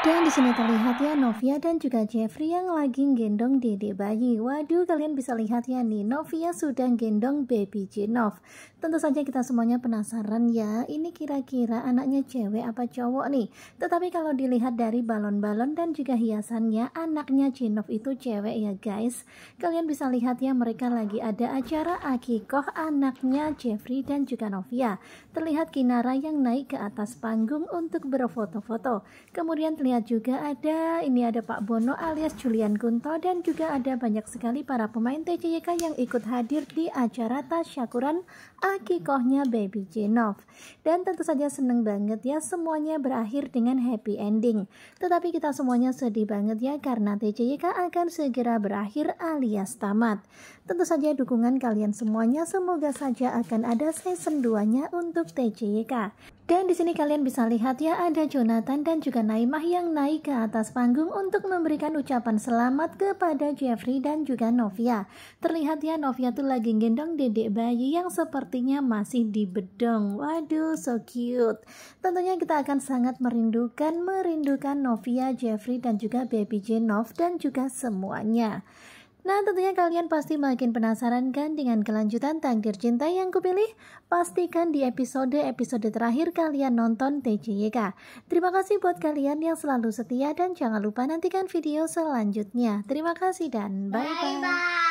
Dan di sini terlihat ya Novia dan juga Jeffrey yang lagi gendong dede bayi. Waduh, kalian bisa lihat ya nih, Novia sudah gendong baby Jenov. Tentu saja kita semuanya penasaran ya, ini kira-kira anaknya cewek apa cowok nih. Tetapi kalau dilihat dari balon-balon dan juga hiasannya, anaknya Jenov itu cewek ya guys. Kalian bisa lihat ya mereka lagi ada acara akikoh anaknya Jeffrey dan juga Novia. Terlihat Kinara yang naik ke atas panggung untuk berfoto-foto. Kemudian terlihat Lihat juga ada, ini ada Pak Bono alias Julian Kunto dan juga ada banyak sekali para pemain TCYK yang ikut hadir di acara tasyakuran akikohnya Baby Jenov. Dan tentu saja seneng banget ya semuanya berakhir dengan happy ending. Tetapi kita semuanya sedih banget ya karena TCYK akan segera berakhir alias tamat. Tentu saja dukungan kalian semuanya semoga saja akan ada season 2-nya untuk TCYK. Dan di sini kalian bisa lihat ya ada Jonathan dan juga Naimah yang naik ke atas panggung untuk memberikan ucapan selamat kepada Jeffrey dan juga Novia. Terlihat ya Novia tuh lagi gendong dedek bayi yang sepertinya masih di bedong. Waduh, so cute. Tentunya kita akan sangat merindukan merindukan Novia, Jeffrey dan juga baby Jenov dan juga semuanya. Nah tentunya kalian pasti makin penasaran kan dengan kelanjutan takdir cinta yang kupilih? Pastikan di episode-episode terakhir kalian nonton TJYK. Terima kasih buat kalian yang selalu setia dan jangan lupa nantikan video selanjutnya. Terima kasih dan bye-bye.